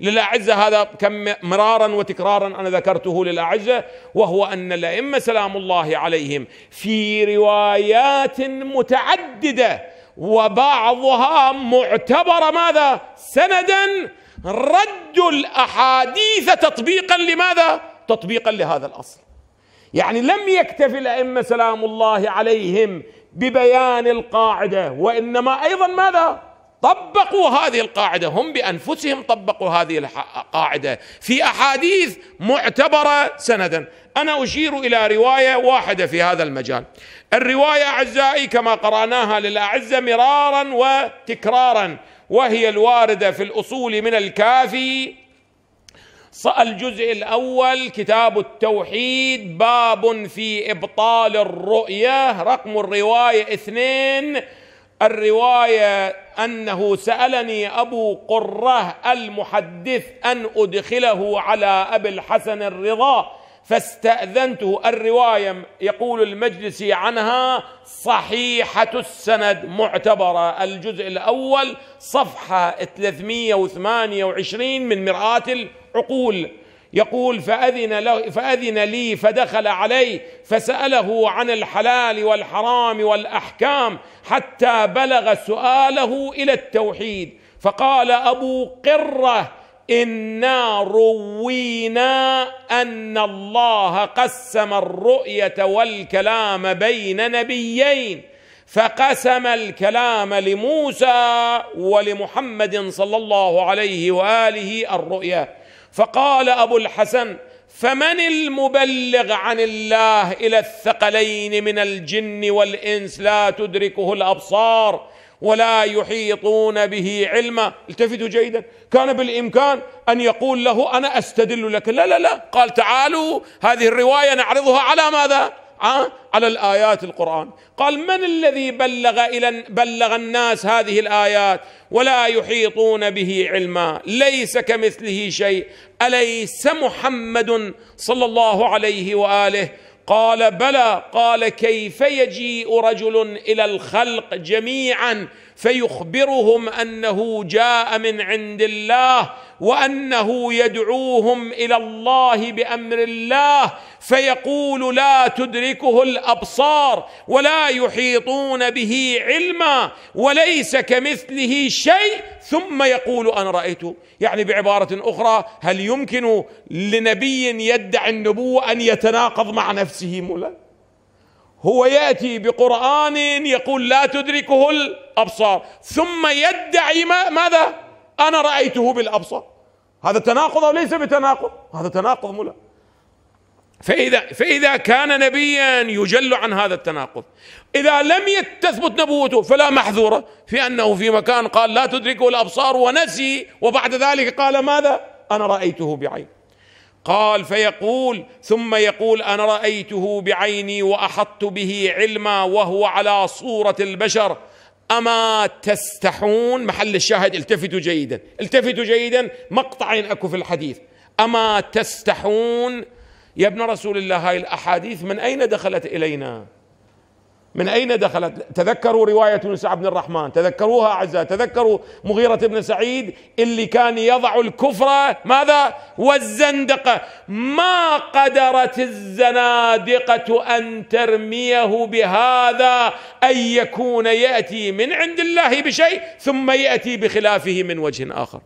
للأعزة هذا كم مرارا وتكرارا أنا ذكرته للأعزة وهو أن الأئمة سلام الله عليهم في روايات متعددة وبعضها معتبرة ماذا سندا رد الأحاديث تطبيقا لماذا تطبيقا لهذا الأصل يعني لم يكتف الأئمة سلام الله عليهم ببيان القاعدة وإنما أيضا ماذا طبقوا هذه القاعده هم بانفسهم طبقوا هذه القاعده في احاديث معتبره سندا انا اشير الى روايه واحده في هذا المجال الروايه اعزائي كما قراناها للاعزه مرارا وتكرارا وهي الوارده في الاصول من الكافي الجزء الاول كتاب التوحيد باب في ابطال الرؤيه رقم الروايه اثنين الروايه انه سالني ابو قره المحدث ان ادخله على ابي الحسن الرضا فاستاذنته الروايه يقول المجلسي عنها صحيحه السند معتبره الجزء الاول صفحه 328 من مراه العقول يقول فأذن, له فأذن لي فدخل علي فسأله عن الحلال والحرام والأحكام حتى بلغ سؤاله إلى التوحيد فقال أبو قرة إنا روينا أن الله قسم الرؤية والكلام بين نبيين فقسم الكلام لموسى ولمحمد صلى الله عليه وآله الرؤيا فقال ابو الحسن فمن المبلغ عن الله الى الثقلين من الجن والانس لا تدركه الابصار ولا يحيطون به علما التفتوا جيدا كان بالامكان ان يقول له انا استدل لك لا لا لا قال تعالوا هذه الروايه نعرضها على ماذا على الآيات القرآن قال من الذي بلغ إلى بلغ الناس هذه الآيات ولا يحيطون به علما ليس كمثله شيء أليس محمد صلى الله عليه وآله قال بلى قال كيف يجيء رجل الى الخلق جميعا فيخبرهم انه جاء من عند الله وانه يدعوهم الى الله بامر الله فيقول لا تدركه الابصار ولا يحيطون به علما وليس كمثله شيء ثم يقول انا رايته يعني بعباره اخرى هل يمكن لنبي يدعي النبوه ان يتناقض مع نفسه نفسه ملا هو يأتي بقرآن يقول لا تدركه الأبصار ثم يدعي ما ماذا أنا رأيته بالأبصار هذا تناقض أو ليس بتناقض هذا تناقض ملا فإذا فإذا كان نبيا يجل عن هذا التناقض إذا لم تثبت نبوته فلا محذورة في أنه في مكان قال لا تدركه الأبصار ونسي وبعد ذلك قال ماذا أنا رأيته بعين قال فيقول ثم يقول انا رايته بعيني واحطت به علما وهو على صوره البشر اما تستحون محل الشاهد التفتوا جيدا التفتوا جيدا مقطعين اكو في الحديث اما تستحون يا ابن رسول الله هاي الاحاديث من اين دخلت الينا من أين دخلت تذكروا رواية يونس بن الرحمن تذكروها أعزاء تذكروا مغيرة بن سعيد اللي كان يضع الكفر ماذا والزندقة ما قدرت الزنادقة أن ترميه بهذا أن يكون يأتي من عند الله بشيء ثم يأتي بخلافه من وجه آخر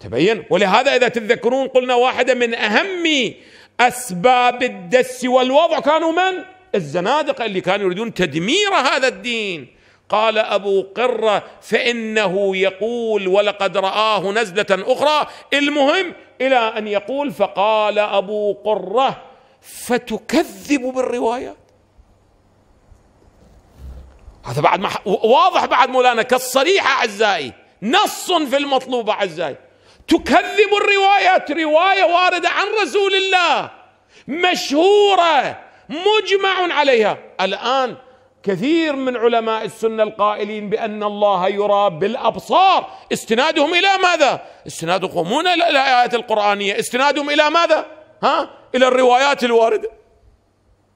تبين ولهذا إذا تتذكرون قلنا واحدة من أهم أسباب الدس والوضع كانوا من؟ الزنادقة اللي كانوا يريدون تدمير هذا الدين قال أبو قرة فإنه يقول ولقد رآه نزلة أخرى المهم إلى أن يقول فقال أبو قرة فتكذب بالروايات هذا بعد ما واضح بعد مولانا كالصريحة أعزائي نص في المطلوب أعزائي تكذب الروايات رواية واردة عن رسول الله مشهورة مجمع عليها الآن كثير من علماء السنة القائلين بأن الله يرى بالأبصار استنادهم إلى ماذا؟ استنادهم هنا إلى الآيات القرآنية استنادهم إلى ماذا؟ ها؟ إلى الروايات الواردة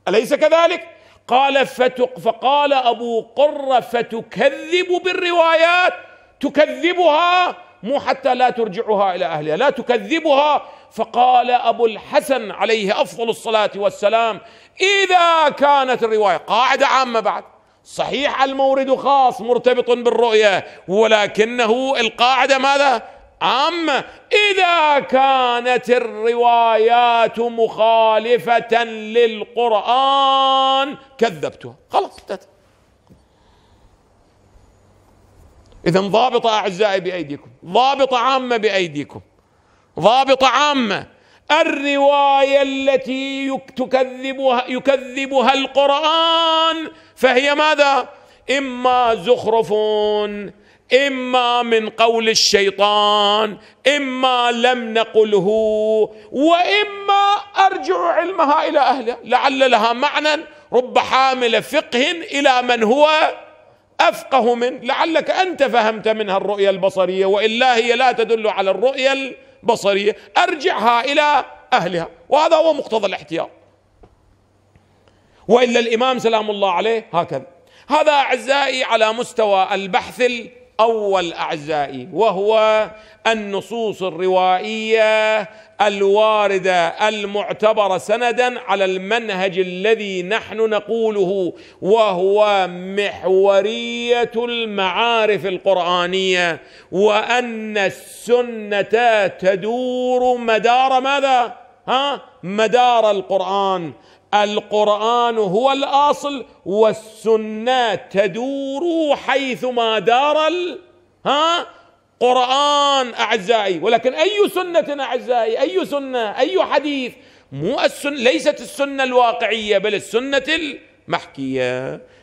أليس كذلك؟ قال فتق فقال أبو قرة فتكذب بالروايات تكذبها مو حتى لا ترجعها الى اهلها لا تكذبها فقال ابو الحسن عليه افضل الصلاه والسلام اذا كانت الروايه قاعده عامه بعد صحيح المورد خاص مرتبط بالرؤيه ولكنه القاعده ماذا عامه اذا كانت الروايات مخالفه للقران كذبتها خلاص انتهت إذا ضابطة أعزائي بأيديكم ضابطة عامة بأيديكم ضابطة عامة الرواية التي تكذبها يكذبها القرآن فهي ماذا؟ إما زخرف إما من قول الشيطان إما لم نقله وإما أرجع علمها إلى أهله لعل لها معنى رب حامل فقه إلى من هو افقه من لعلك انت فهمت منها الرؤيه البصريه والا هي لا تدل على الرؤيه البصريه ارجعها الى اهلها وهذا هو مقتضى الاحتياط والا الامام سلام الله عليه هكذا هذا اعزائي على مستوى البحث اول اعزائي وهو النصوص الروائيه الوارده المعتبره سندا على المنهج الذي نحن نقوله وهو محوريه المعارف القرانيه وان السنه تدور مدار ماذا؟ ها؟ مدار القران القرآن هو الأصل والسنة تدور حيثما دار ها قرآن أعزائي ولكن أي سنة أعزائي أي سنة أي حديث مو السنه ليست السنة الواقعية بل السنة المحكية